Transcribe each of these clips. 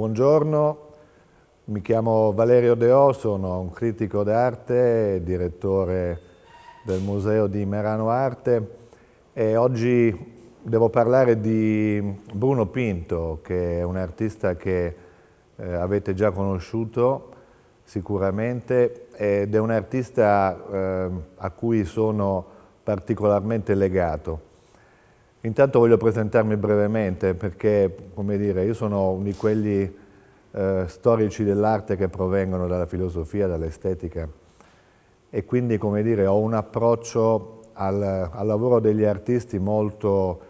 Buongiorno, mi chiamo Valerio Deo, sono un critico d'arte e direttore del Museo di Merano Arte e oggi devo parlare di Bruno Pinto, che è un artista che eh, avete già conosciuto sicuramente ed è un artista eh, a cui sono particolarmente legato. Intanto voglio presentarmi brevemente perché, come dire, io sono uno di quelli eh, storici dell'arte che provengono dalla filosofia, dall'estetica e quindi, come dire, ho un approccio al, al lavoro degli artisti molto,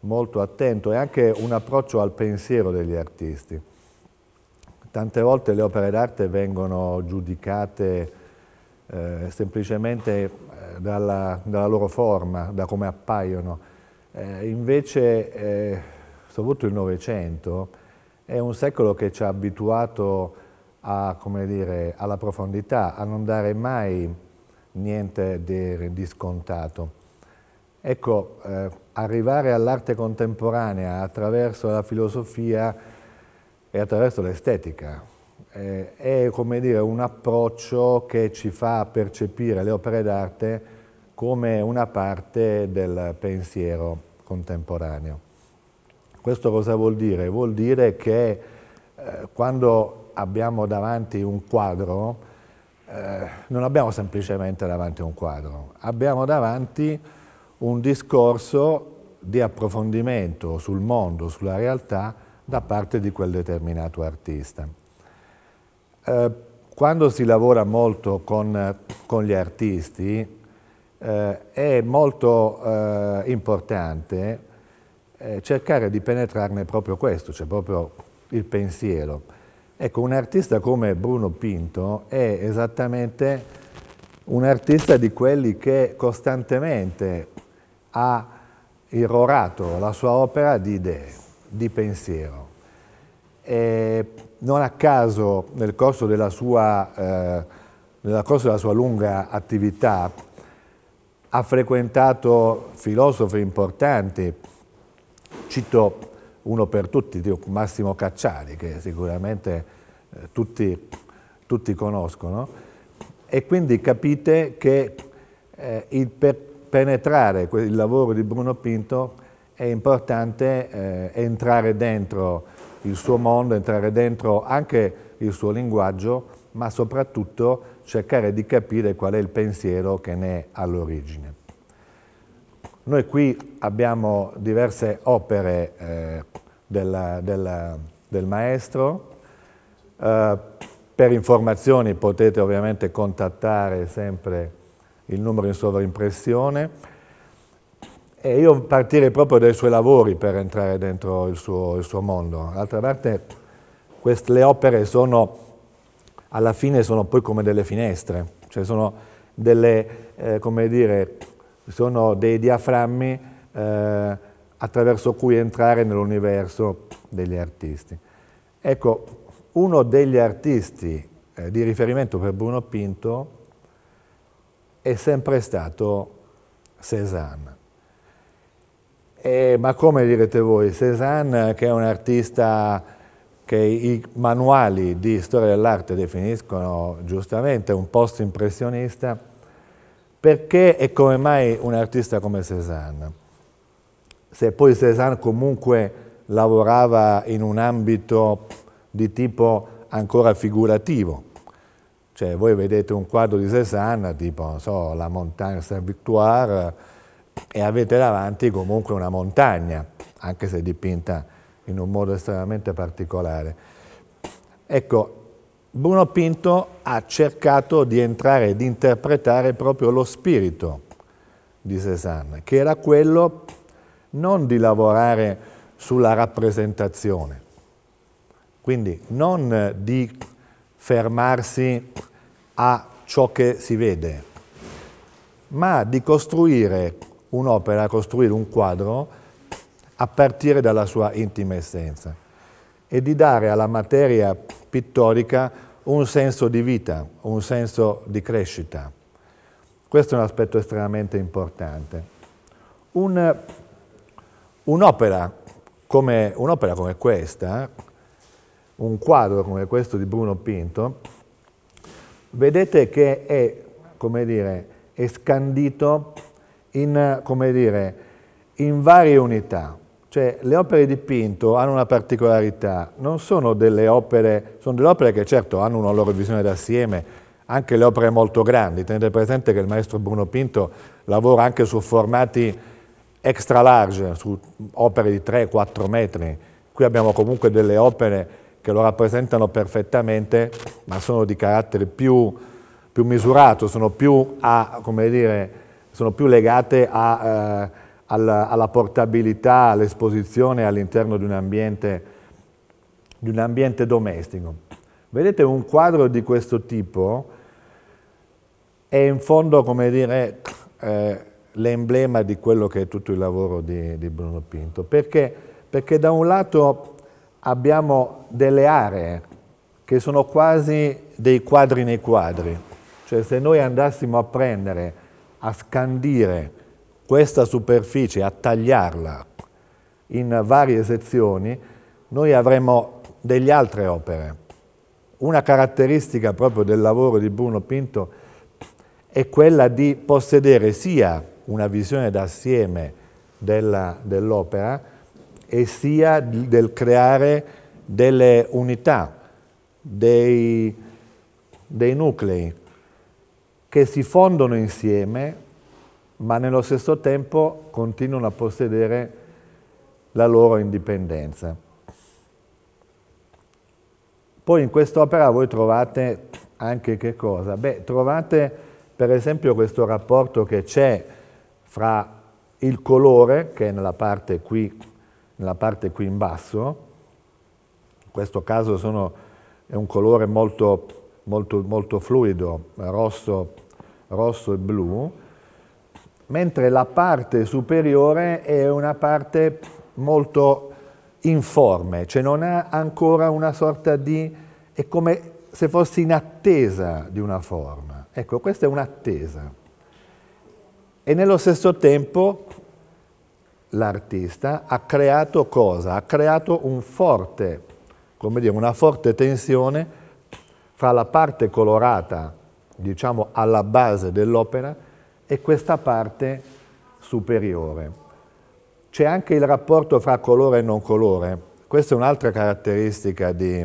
molto attento e anche un approccio al pensiero degli artisti. Tante volte le opere d'arte vengono giudicate eh, semplicemente eh, dalla, dalla loro forma, da come appaiono, eh, invece, eh, soprattutto il Novecento, è un secolo che ci ha abituato a, dire, alla profondità, a non dare mai niente di, di scontato. Ecco, eh, arrivare all'arte contemporanea attraverso la filosofia e attraverso l'estetica eh, è, come dire, un approccio che ci fa percepire le opere d'arte come una parte del pensiero contemporaneo. Questo cosa vuol dire? Vuol dire che eh, quando abbiamo davanti un quadro, eh, non abbiamo semplicemente davanti un quadro, abbiamo davanti un discorso di approfondimento sul mondo, sulla realtà, da parte di quel determinato artista. Eh, quando si lavora molto con, con gli artisti, eh, è molto eh, importante eh, cercare di penetrarne proprio questo, cioè proprio il pensiero. Ecco, un artista come Bruno Pinto è esattamente un artista di quelli che costantemente ha irrorato la sua opera di idee, di pensiero. E non a caso nel corso della sua, eh, nel corso della sua lunga attività ha frequentato filosofi importanti, cito uno per tutti, Massimo Cacciari, che sicuramente eh, tutti, tutti conoscono, e quindi capite che eh, il per penetrare il lavoro di Bruno Pinto è importante eh, entrare dentro il suo mondo, entrare dentro anche il suo linguaggio, ma soprattutto cercare di capire qual è il pensiero che ne è all'origine. Noi qui abbiamo diverse opere eh, della, della, del maestro, eh, per informazioni potete ovviamente contattare sempre il numero in sovrimpressione, e io partirei proprio dai suoi lavori per entrare dentro il suo, il suo mondo. D'altra parte queste, le opere sono alla fine sono poi come delle finestre, cioè sono, delle, eh, dire, sono dei diaframmi eh, attraverso cui entrare nell'universo degli artisti. Ecco, uno degli artisti eh, di riferimento per Bruno Pinto è sempre stato Cézanne. E, eh, ma come direte voi, Cézanne che è un artista che i manuali di storia dell'arte definiscono giustamente un post-impressionista, perché e come mai un artista come Cézanne? Se poi Cézanne comunque lavorava in un ambito di tipo ancora figurativo, cioè voi vedete un quadro di Cézanne, tipo, so, la Montagne Saint-Victoire, e avete davanti comunque una montagna, anche se dipinta in un modo estremamente particolare. Ecco, Bruno Pinto ha cercato di entrare e di interpretare proprio lo spirito di Cézanne, che era quello non di lavorare sulla rappresentazione, quindi non di fermarsi a ciò che si vede, ma di costruire un'opera, costruire un quadro a partire dalla sua intima essenza e di dare alla materia pittorica un senso di vita, un senso di crescita. Questo è un aspetto estremamente importante. un'opera un come, un come questa, un quadro come questo di Bruno Pinto, vedete che è, come dire, è scandito in, come dire, in varie unità. Cioè, le opere di Pinto hanno una particolarità, non sono delle opere, sono delle opere che certo hanno una loro visione d'assieme, anche le opere molto grandi. Tenete presente che il maestro Bruno Pinto lavora anche su formati extra large, su opere di 3-4 metri. Qui abbiamo comunque delle opere che lo rappresentano perfettamente, ma sono di carattere più, più misurato, sono più, a, dire, sono più legate a... Eh, alla, alla portabilità, all'esposizione all'interno di un ambiente, di un ambiente domestico. Vedete un quadro di questo tipo è in fondo, come dire, eh, l'emblema di quello che è tutto il lavoro di, di Bruno Pinto, perché, perché, da un lato abbiamo delle aree che sono quasi dei quadri nei quadri, cioè se noi andassimo a prendere, a scandire questa superficie, a tagliarla in varie sezioni, noi avremo delle altre opere. Una caratteristica proprio del lavoro di Bruno Pinto è quella di possedere sia una visione d'assieme dell'opera dell e sia del creare delle unità, dei, dei nuclei che si fondono insieme ma nello stesso tempo continuano a possedere la loro indipendenza. Poi in quest'opera voi trovate anche che cosa? Beh, trovate per esempio questo rapporto che c'è fra il colore, che è nella parte qui, nella parte qui in basso, in questo caso sono, è un colore molto, molto, molto fluido, rosso, rosso e blu, mentre la parte superiore è una parte molto informe, cioè non ha ancora una sorta di... è come se fosse in attesa di una forma. Ecco, questa è un'attesa. E nello stesso tempo l'artista ha creato cosa? Ha creato un forte, come dire, una forte tensione fra la parte colorata, diciamo alla base dell'opera, e questa parte superiore. C'è anche il rapporto fra colore e non colore. Questa è un'altra caratteristica, di,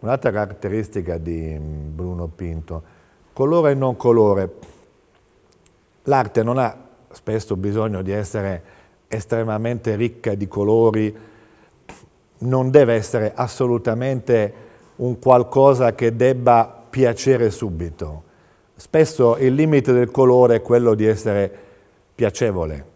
un caratteristica di mm, Bruno Pinto. Colore e non colore. L'arte non ha spesso bisogno di essere estremamente ricca di colori, non deve essere assolutamente un qualcosa che debba piacere subito. Spesso il limite del colore è quello di essere piacevole.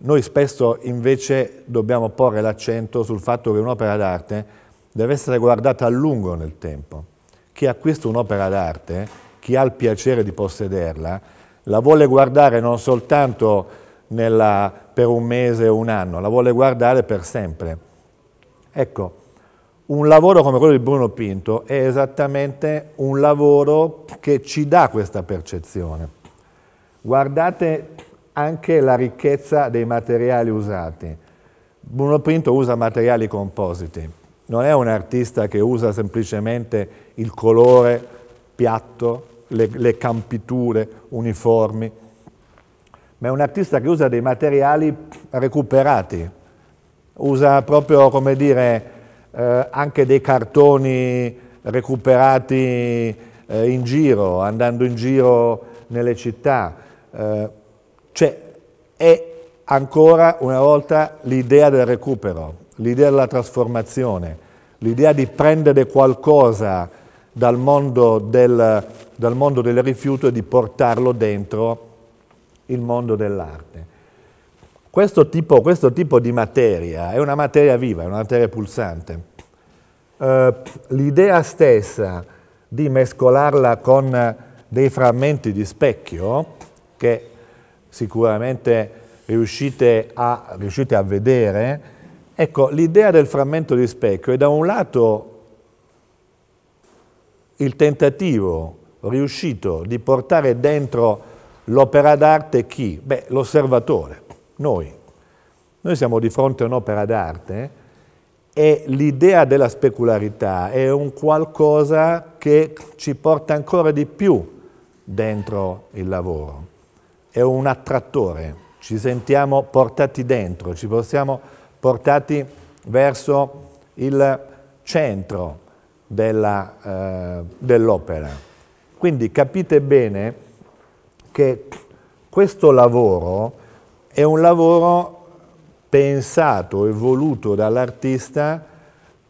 Noi spesso invece dobbiamo porre l'accento sul fatto che un'opera d'arte deve essere guardata a lungo nel tempo. Chi acquista un'opera d'arte, chi ha il piacere di possederla, la vuole guardare non soltanto nella, per un mese o un anno, la vuole guardare per sempre. Ecco, un lavoro come quello di Bruno Pinto è esattamente un lavoro che ci dà questa percezione. Guardate anche la ricchezza dei materiali usati. Bruno Pinto usa materiali compositi, non è un artista che usa semplicemente il colore piatto, le, le campiture uniformi, ma è un artista che usa dei materiali recuperati, usa proprio, come dire, eh, anche dei cartoni recuperati eh, in giro, andando in giro nelle città. Eh, cioè, è ancora una volta l'idea del recupero, l'idea della trasformazione, l'idea di prendere qualcosa dal mondo del, dal mondo del rifiuto e di portarlo dentro il mondo dell'arte. Questo tipo, questo tipo di materia è una materia viva, è una materia pulsante. Uh, l'idea stessa di mescolarla con dei frammenti di specchio, che sicuramente riuscite a, riuscite a vedere, ecco, l'idea del frammento di specchio è da un lato il tentativo riuscito di portare dentro l'opera d'arte chi? Beh, l'osservatore noi. Noi siamo di fronte a un'opera d'arte e l'idea della specularità è un qualcosa che ci porta ancora di più dentro il lavoro. È un attrattore, ci sentiamo portati dentro, ci possiamo portati verso il centro eh, dell'opera. Eh, dell Quindi capite bene che questo lavoro è un lavoro pensato e voluto dall'artista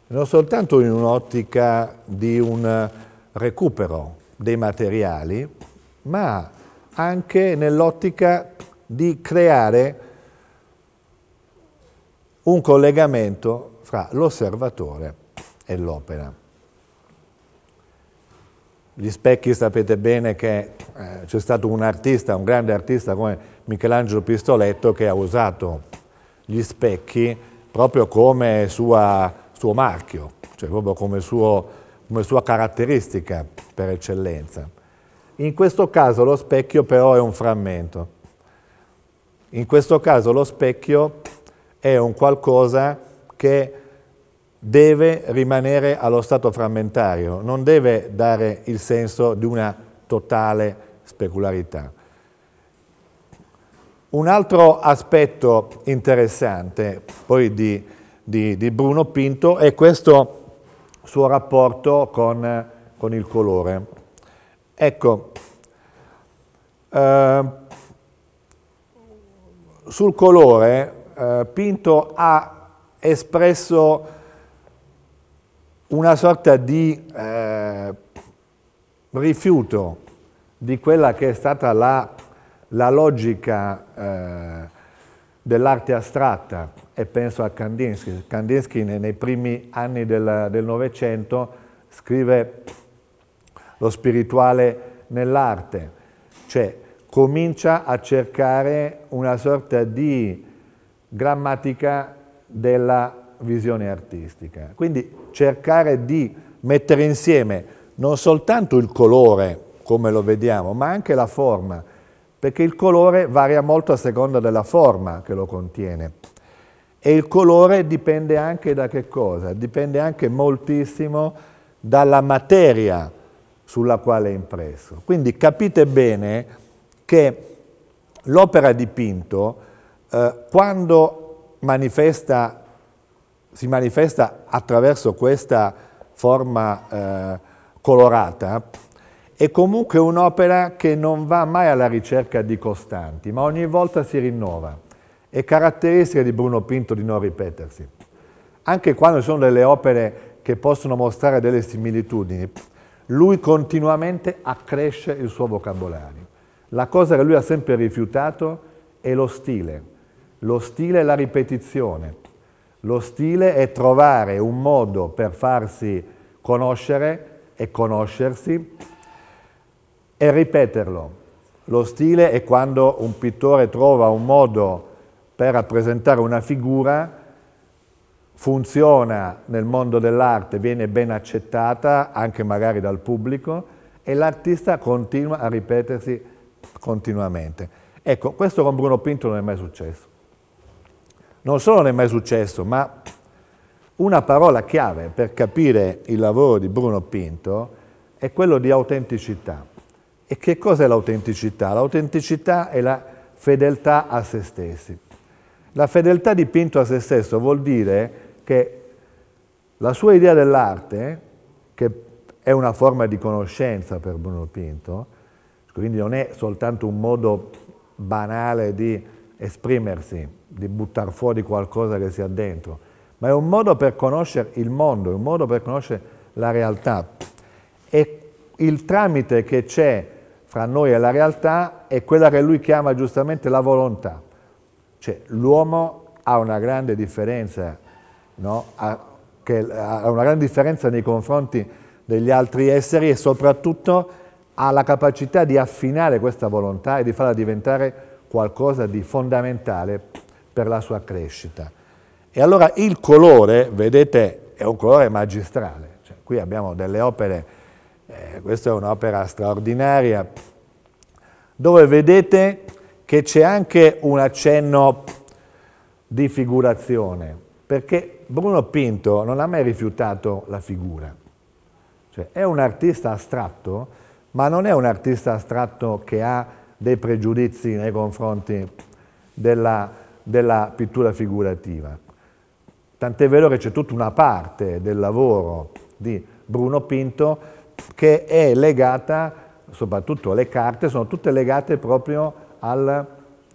non soltanto in un'ottica di un recupero dei materiali, ma anche nell'ottica di creare un collegamento fra l'osservatore e l'opera. Gli specchi sapete bene che eh, c'è stato un artista, un grande artista come Michelangelo Pistoletto che ha usato gli specchi proprio come sua, suo marchio, cioè proprio come, suo, come sua caratteristica per eccellenza. In questo caso lo specchio però è un frammento. In questo caso lo specchio è un qualcosa che deve rimanere allo stato frammentario, non deve dare il senso di una totale specularità. Un altro aspetto interessante poi di, di, di Bruno Pinto è questo suo rapporto con, con il colore. Ecco, eh, sul colore eh, Pinto ha espresso una sorta di eh, rifiuto di quella che è stata la la logica eh, dell'arte astratta, e penso a Kandinsky, Kandinsky nei, nei primi anni del, del Novecento scrive lo spirituale nell'arte, cioè comincia a cercare una sorta di grammatica della visione artistica. Quindi cercare di mettere insieme non soltanto il colore, come lo vediamo, ma anche la forma, perché il colore varia molto a seconda della forma che lo contiene. E il colore dipende anche da che cosa? Dipende anche moltissimo dalla materia sulla quale è impresso. Quindi capite bene che l'opera dipinto, eh, quando manifesta, si manifesta attraverso questa forma eh, colorata, è comunque un'opera che non va mai alla ricerca di costanti, ma ogni volta si rinnova. È caratteristica di Bruno Pinto di non ripetersi. Anche quando ci sono delle opere che possono mostrare delle similitudini, lui continuamente accresce il suo vocabolario. La cosa che lui ha sempre rifiutato è lo stile. Lo stile è la ripetizione. Lo stile è trovare un modo per farsi conoscere e conoscersi e ripeterlo. Lo stile è quando un pittore trova un modo per rappresentare una figura, funziona nel mondo dell'arte, viene ben accettata anche magari dal pubblico e l'artista continua a ripetersi continuamente. Ecco, questo con Bruno Pinto non è mai successo. Non solo non è mai successo, ma una parola chiave per capire il lavoro di Bruno Pinto è quello di autenticità. E che cos'è l'autenticità? L'autenticità è la fedeltà a se stessi. La fedeltà dipinto a se stesso vuol dire che la sua idea dell'arte, che è una forma di conoscenza per Bruno Pinto, quindi non è soltanto un modo banale di esprimersi, di buttare fuori qualcosa che si ha dentro, ma è un modo per conoscere il mondo, è un modo per conoscere la realtà. E il tramite che c'è fra noi e la realtà è quella che lui chiama giustamente la volontà. Cioè l'uomo ha una grande differenza, no? ha, che, ha una grande differenza nei confronti degli altri esseri e soprattutto ha la capacità di affinare questa volontà e di farla diventare qualcosa di fondamentale per la sua crescita. E allora il colore, vedete, è un colore magistrale. Cioè, qui abbiamo delle opere eh, questa è un'opera straordinaria, dove vedete che c'è anche un accenno di figurazione, perché Bruno Pinto non ha mai rifiutato la figura. Cioè, è un artista astratto, ma non è un artista astratto che ha dei pregiudizi nei confronti della, della pittura figurativa. Tant'è vero che c'è tutta una parte del lavoro di Bruno Pinto che è legata soprattutto le carte, sono tutte legate proprio al,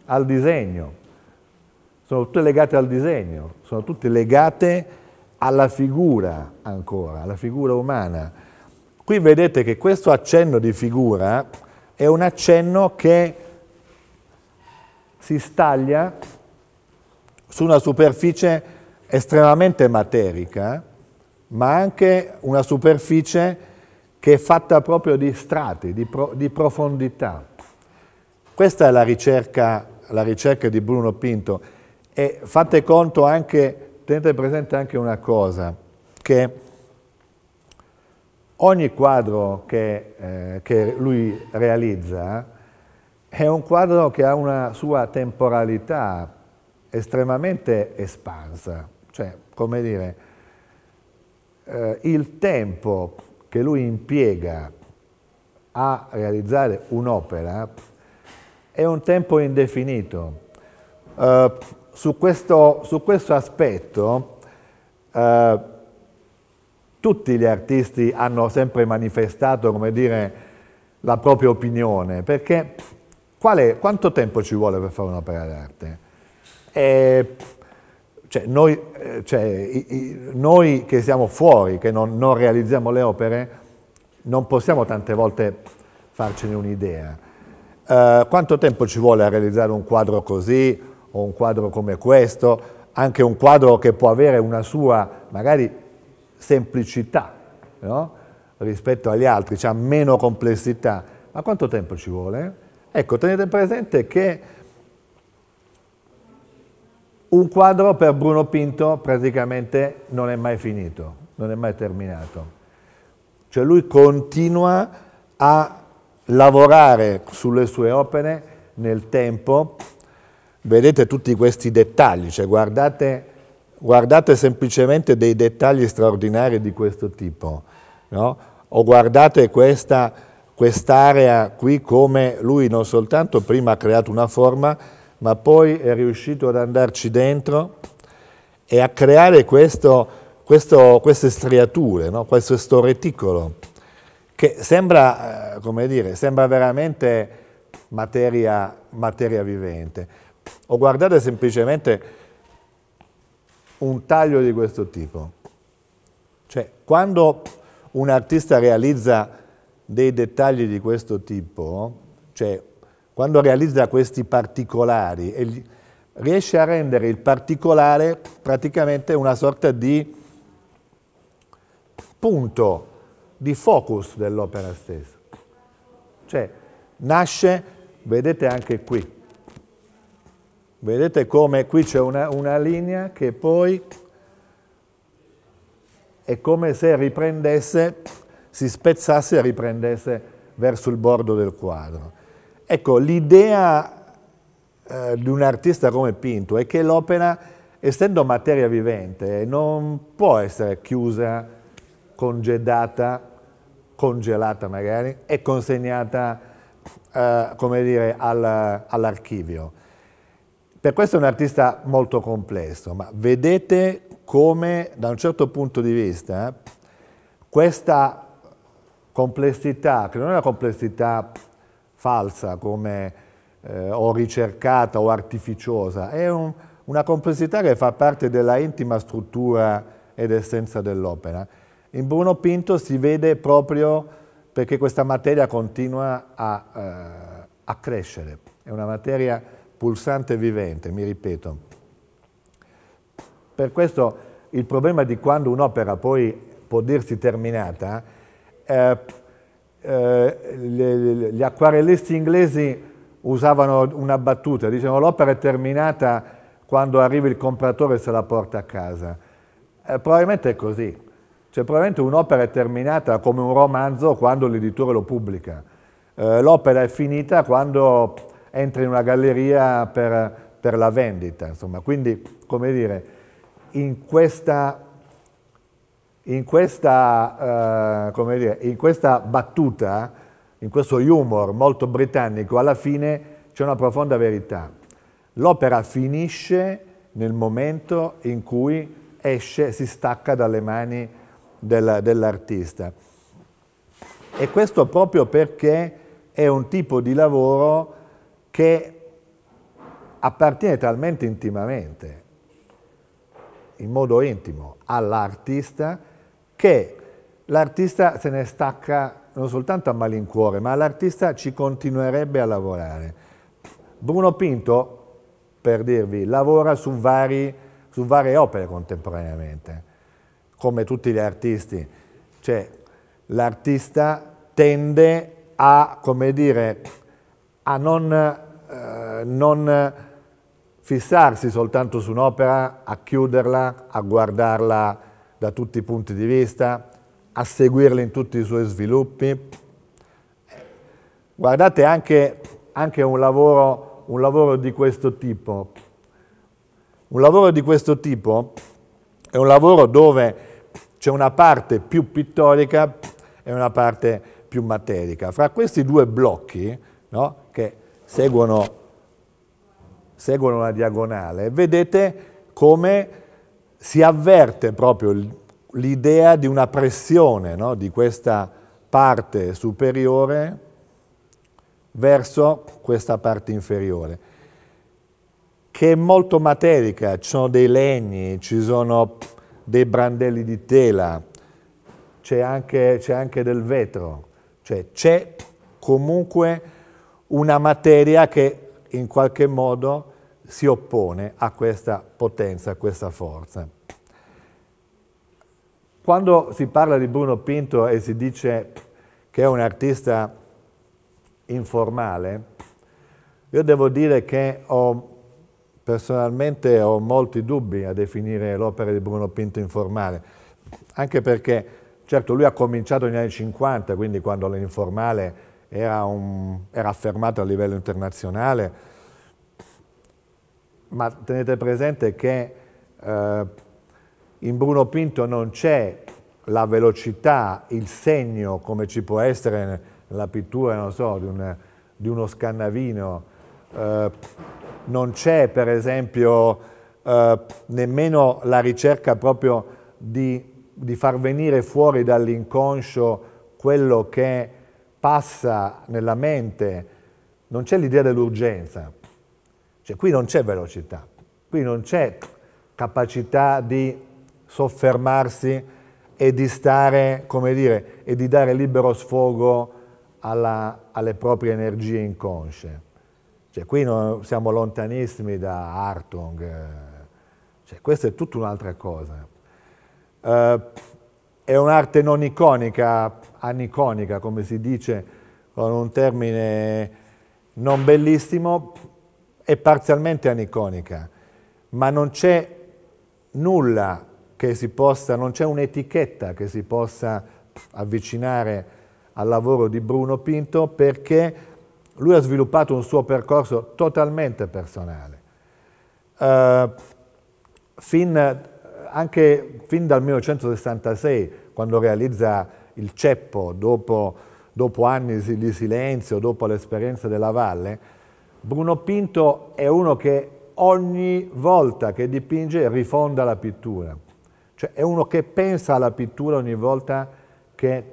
al, disegno, sono tutte legate al disegno, sono tutte legate alla figura ancora, alla figura umana. Qui vedete che questo accenno di figura è un accenno che si staglia su una superficie estremamente materica, ma anche una superficie che è fatta proprio di strati, di, pro, di profondità. Questa è la ricerca, la ricerca, di Bruno Pinto e fate conto anche, tenete presente anche una cosa, che ogni quadro che, eh, che lui realizza è un quadro che ha una sua temporalità estremamente espansa, cioè, come dire, eh, il tempo che lui impiega a realizzare un'opera è un tempo indefinito. Uh, su, questo, su, questo, aspetto uh, tutti gli artisti hanno sempre manifestato, come dire, la propria opinione, perché quale, quanto tempo ci vuole per fare un'opera d'arte? Eh, cioè, noi, eh, cioè, i, i, noi, che siamo fuori, che non, non, realizziamo le opere, non possiamo tante volte farcene un'idea. Eh, quanto tempo ci vuole a realizzare un quadro così o un quadro come questo? Anche un quadro che può avere una sua, magari, semplicità no? rispetto agli altri, ha cioè meno complessità. Ma quanto tempo ci vuole? Ecco, tenete presente che un quadro per Bruno Pinto praticamente non è mai finito, non è mai terminato. Cioè lui continua a lavorare sulle sue opere nel tempo. Vedete tutti questi dettagli, cioè guardate, guardate semplicemente dei dettagli straordinari di questo tipo. No? O guardate questa, quest'area qui come lui non soltanto prima ha creato una forma, ma poi è riuscito ad andarci dentro e a creare questo, questo, queste striature, no? questo reticolo, che sembra, eh, come dire, sembra veramente materia, materia vivente. O guardate semplicemente un taglio di questo tipo. Cioè, quando un artista realizza dei dettagli di questo tipo, cioè quando realizza questi particolari, riesce a rendere il particolare praticamente una sorta di punto, di focus dell'opera stessa. Cioè, nasce, vedete anche qui, vedete come qui c'è una, una linea che poi è come se riprendesse, si spezzasse e riprendesse verso il bordo del quadro. Ecco, l'idea eh, di un artista come Pinto è che l'opera, essendo materia vivente, non può essere chiusa, congedata, congelata magari, e consegnata, eh, come dire, al, all'archivio. Per questo è un artista molto complesso, ma vedete come da un certo punto di vista questa complessità, che non è una complessità falsa, come eh, o ricercata o artificiosa, è un, una complessità che fa parte della intima struttura ed essenza dell'opera. In Bruno Pinto si vede proprio perché questa materia continua a, eh, a crescere, è una materia pulsante e vivente, mi ripeto. Per questo il problema di quando un'opera poi può dirsi terminata eh, eh, le, gli acquarellisti inglesi usavano una battuta, dicevano l'opera è terminata quando arriva il compratore e se la porta a casa. Eh, probabilmente è così. Cioè, probabilmente un'opera è terminata come un romanzo quando l'editore lo pubblica. Eh, l'opera è finita quando entra in una galleria per, per la vendita. Insomma. Quindi, come dire, in questa in questa, eh, dire, in questa battuta, in questo humor molto britannico, alla fine c'è una profonda verità. L'opera finisce nel momento in cui esce, si stacca dalle mani del, dell'artista. E questo proprio perché è un tipo di lavoro che appartiene talmente intimamente, in modo intimo, all'artista che l'artista se ne stacca non soltanto a malincuore, ma l'artista ci continuerebbe a lavorare. Bruno Pinto, per dirvi, lavora su, vari, su varie opere contemporaneamente, come tutti gli artisti. Cioè, l'artista tende a, come dire, a non, eh, non fissarsi soltanto su un'opera, a chiuderla, a guardarla da tutti i punti di vista, a seguirle in tutti i suoi sviluppi. Guardate anche, anche un, lavoro, un lavoro di questo tipo. Un lavoro di questo tipo è un lavoro dove c'è una parte più pittorica e una parte più materica. Fra questi due blocchi, no, che seguono, seguono una diagonale, vedete come si avverte proprio l'idea di una pressione no? di questa parte superiore verso questa parte inferiore, che è molto materica, ci sono dei legni, ci sono dei brandelli di tela, c'è anche, anche, del vetro, cioè c'è comunque una materia che in qualche modo si oppone a questa potenza, a questa forza. Quando si parla di Bruno Pinto e si dice che è un artista informale, io devo dire che ho, personalmente ho molti dubbi a definire l'opera di Bruno Pinto informale, anche perché certo lui ha cominciato negli anni 50, quindi quando l'informale era, era affermato a livello internazionale, ma tenete presente che eh, in Bruno Pinto non c'è la velocità, il segno come ci può essere nella pittura, so, di, un, di, uno scannavino, eh, non c'è per esempio eh, nemmeno la ricerca proprio di, di far venire fuori dall'inconscio quello che passa nella mente, non c'è l'idea dell'urgenza, cioè qui non c'è velocità, qui non c'è capacità di soffermarsi e di stare, come dire, e di dare libero sfogo alla, alle proprie energie inconsce. Cioè, qui no, siamo lontanissimi da Hartung, eh. cioè, questa è tutta un'altra cosa. Eh, è un'arte non iconica, aniconica come si dice con un termine non bellissimo, è parzialmente aniconica, ma non c'è nulla che si possa, non c'è un'etichetta che si possa avvicinare al lavoro di Bruno Pinto perché lui ha sviluppato un suo percorso totalmente personale. Uh, fin, anche fin dal 1966, quando realizza il ceppo, dopo, dopo anni di silenzio, dopo l'esperienza della Valle, Bruno Pinto è uno che ogni volta che dipinge rifonda la pittura. Cioè è uno che pensa alla pittura ogni volta che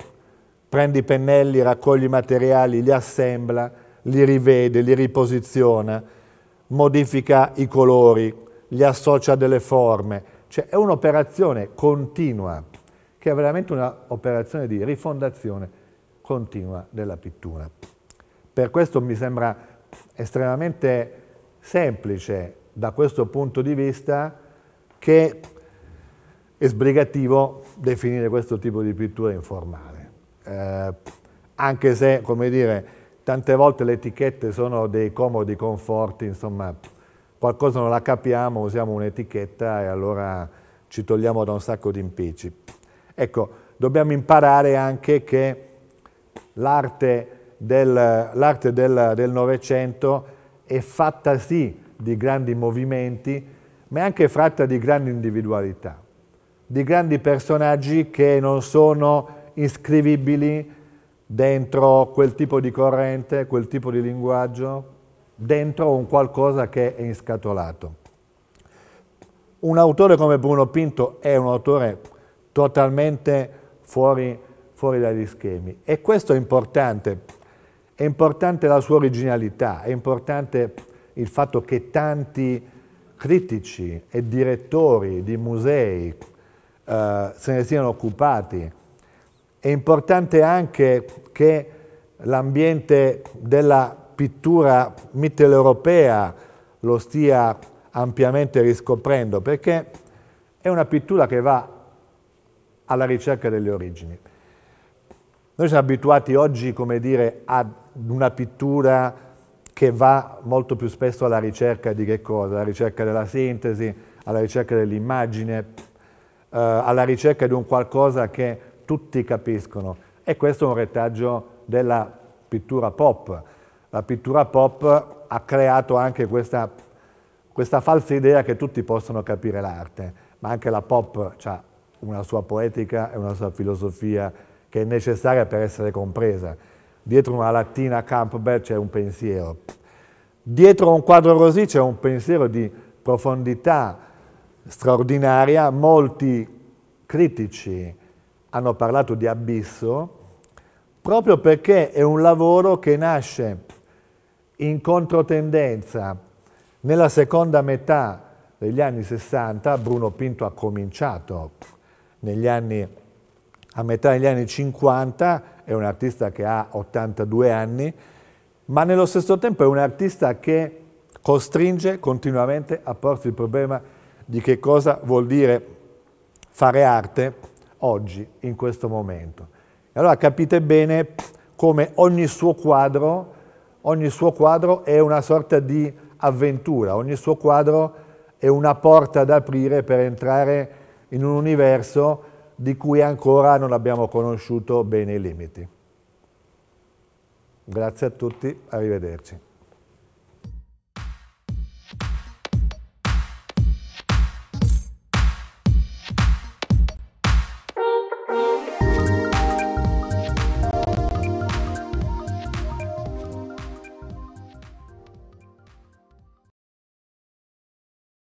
prende i pennelli, raccoglie i materiali, li assembla, li rivede, li riposiziona, modifica i colori, li associa delle forme. Cioè è un'operazione continua, che è veramente un'operazione di rifondazione continua della pittura. Per questo mi sembra estremamente semplice da questo punto di vista che è sbrigativo definire questo tipo di pittura informale. Eh, anche se, come dire, tante volte le etichette sono dei comodi conforti, insomma, qualcosa non la capiamo, usiamo un'etichetta e allora ci togliamo da un sacco di impicci. Ecco, dobbiamo imparare anche che l'arte dell'arte del, del Novecento è fatta sì di grandi movimenti, ma è anche fatta di grandi individualità, di grandi personaggi che non sono iscrivibili dentro quel tipo di corrente, quel tipo di linguaggio, dentro un qualcosa che è inscatolato. Un autore come Bruno Pinto è un autore totalmente fuori, fuori dagli schemi e questo è importante è importante la sua originalità, è importante il fatto che tanti critici e direttori di musei eh, se ne siano occupati. È importante anche che l'ambiente della pittura mitteleuropea lo stia ampiamente riscoprendo, perché è una pittura che va alla ricerca delle origini. Noi siamo abituati oggi, come dire, ad una pittura che va molto più spesso alla ricerca di che cosa? Alla ricerca della sintesi, alla ricerca dell'immagine, eh, alla ricerca di un qualcosa che tutti capiscono. E questo è un retaggio della pittura pop. La pittura pop ha creato anche questa, questa falsa idea che tutti possono capire l'arte, ma anche la pop ha una sua poetica e una sua filosofia che è necessaria per essere compresa dietro una lattina Campbell c'è un pensiero, dietro un quadro così c'è un pensiero di profondità straordinaria, molti critici hanno parlato di abisso, proprio perché è un lavoro che nasce in controtendenza. Nella seconda metà degli anni 60 Bruno Pinto ha cominciato negli anni, a metà degli anni 50 è un artista che ha 82 anni, ma nello stesso tempo è un artista che costringe continuamente a porsi il problema di che cosa vuol dire fare arte oggi, in questo momento. E allora capite bene come ogni suo quadro, ogni suo quadro è una sorta di avventura, ogni suo quadro è una porta da aprire per entrare in un universo di cui ancora non abbiamo conosciuto bene i limiti. Grazie a tutti, arrivederci.